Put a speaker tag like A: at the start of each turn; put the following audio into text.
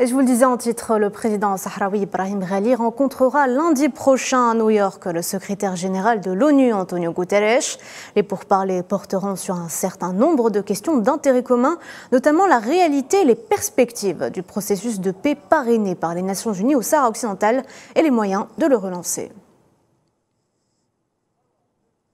A: Et je vous le disais en titre, le président sahraoui Ibrahim Ghali rencontrera lundi prochain à New York le secrétaire général de l'ONU, Antonio Guterres. Les pourparlers porteront sur un certain nombre de questions d'intérêt commun, notamment la réalité et les perspectives du processus de paix parrainé par les Nations Unies au Sahara occidental et les moyens de le relancer.